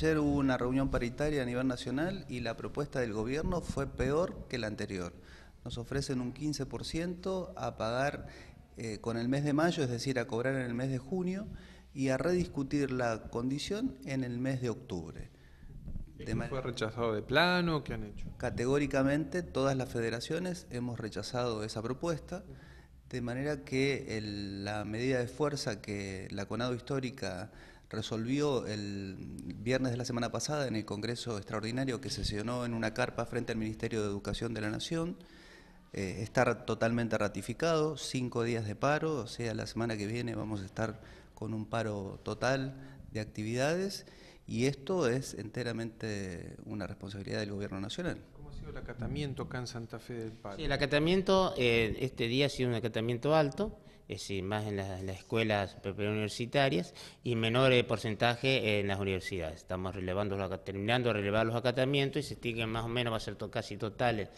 Ayer hubo una reunión paritaria a nivel nacional y la propuesta del gobierno fue peor que la anterior. Nos ofrecen un 15% a pagar eh, con el mes de mayo, es decir, a cobrar en el mes de junio y a rediscutir la condición en el mes de octubre. De ¿Fue rechazado de plano? ¿Qué han hecho? Categóricamente todas las federaciones hemos rechazado esa propuesta, de manera que la medida de fuerza que la CONADO histórica resolvió el viernes de la semana pasada en el Congreso Extraordinario que sesionó en una carpa frente al Ministerio de Educación de la Nación. Eh, estar totalmente ratificado, cinco días de paro, o sea, la semana que viene vamos a estar con un paro total de actividades y esto es enteramente una responsabilidad del Gobierno Nacional. ¿Cómo ha sido el acatamiento acá en Santa Fe del paro? Sí, el acatamiento eh, este día ha sido un acatamiento alto es decir, más en las, escuelas preuniversitarias y menor eh, porcentaje en las universidades. Estamos relevando terminando de relevar los acatamientos y se que más o menos, va a ser casi totales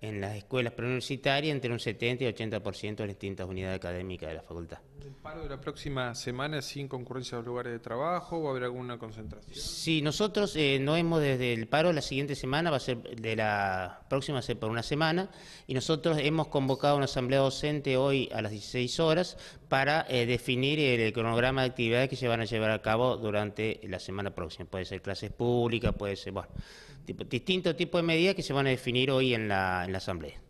en las escuelas preuniversitarias entre un 70 y 80% de las distintas unidades académicas de la facultad. ¿El paro de la próxima semana sin concurrencia a los lugares de trabajo? o habrá alguna concentración? Sí, nosotros eh, no hemos desde el paro la siguiente semana, va a ser de la próxima, va a ser por una semana, y nosotros hemos convocado una asamblea docente hoy a las 16 horas para eh, definir el cronograma de actividades que se van a llevar a cabo durante la semana próxima. Puede ser clases públicas, puede ser, bueno, tipo, distinto tipo de medidas que se van a definir hoy en la en la asamblea.